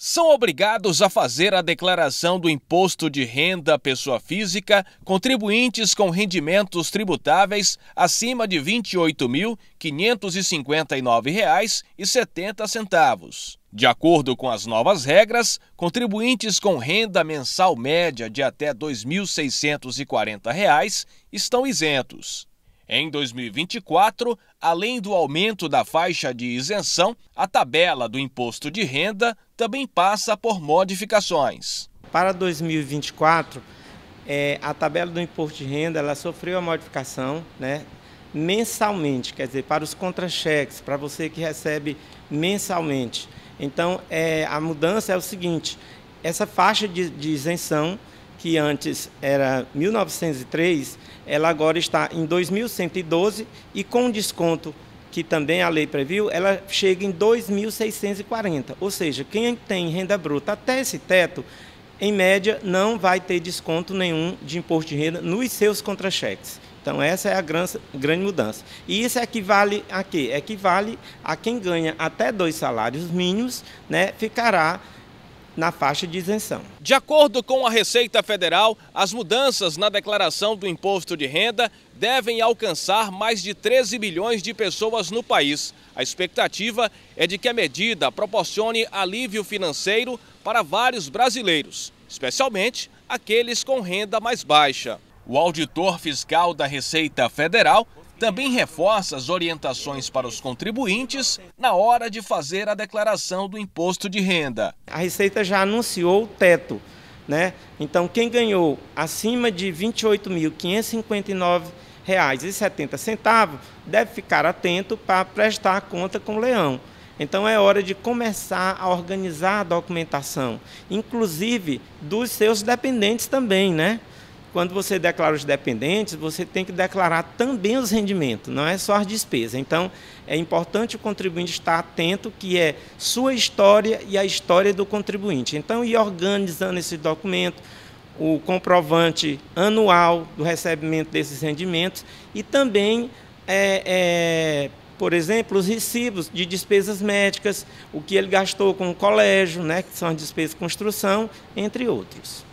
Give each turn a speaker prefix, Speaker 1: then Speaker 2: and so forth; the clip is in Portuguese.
Speaker 1: são obrigados a fazer a declaração do imposto de renda à pessoa física contribuintes com rendimentos tributáveis acima de R$ 28.559,70. De acordo com as novas regras, contribuintes com renda mensal média de até R$ 2.640 estão isentos. Em 2024, além do aumento da faixa de isenção, a tabela do imposto de renda também
Speaker 2: passa por modificações. Para 2024, é, a tabela do imposto de renda ela sofreu a modificação né, mensalmente, quer dizer, para os contra-cheques, para você que recebe mensalmente. Então, é, a mudança é o seguinte: essa faixa de, de isenção que antes era 1903, ela agora está em 2112 e com desconto que também a lei previu, ela chega em 2.640. Ou seja, quem tem renda bruta até esse teto, em média, não vai ter desconto nenhum de imposto de renda nos seus contra-cheques. Então, essa é a grande, grande mudança. E isso equivale é a quê? Equivale é a quem ganha até dois salários mínimos, né, ficará na faixa de isenção.
Speaker 1: De acordo com a Receita Federal, as mudanças na declaração do imposto de renda devem alcançar mais de 13 milhões de pessoas no país. A expectativa é de que a medida proporcione alívio financeiro para vários brasileiros, especialmente aqueles com renda mais baixa. O auditor fiscal da Receita Federal também reforça as orientações para os contribuintes na hora de fazer a declaração do imposto de renda.
Speaker 2: A Receita já anunciou o teto, né? Então quem ganhou acima de R$ 28.559,70 deve ficar atento para prestar conta com o leão. Então é hora de começar a organizar a documentação, inclusive dos seus dependentes também, né? Quando você declara os dependentes, você tem que declarar também os rendimentos, não é só as despesas. Então, é importante o contribuinte estar atento que é sua história e a história do contribuinte. Então, ir organizando esse documento, o comprovante anual do recebimento desses rendimentos e também, é, é, por exemplo, os recibos de despesas médicas, o que ele gastou com o colégio, né, que são as despesas de construção, entre outros.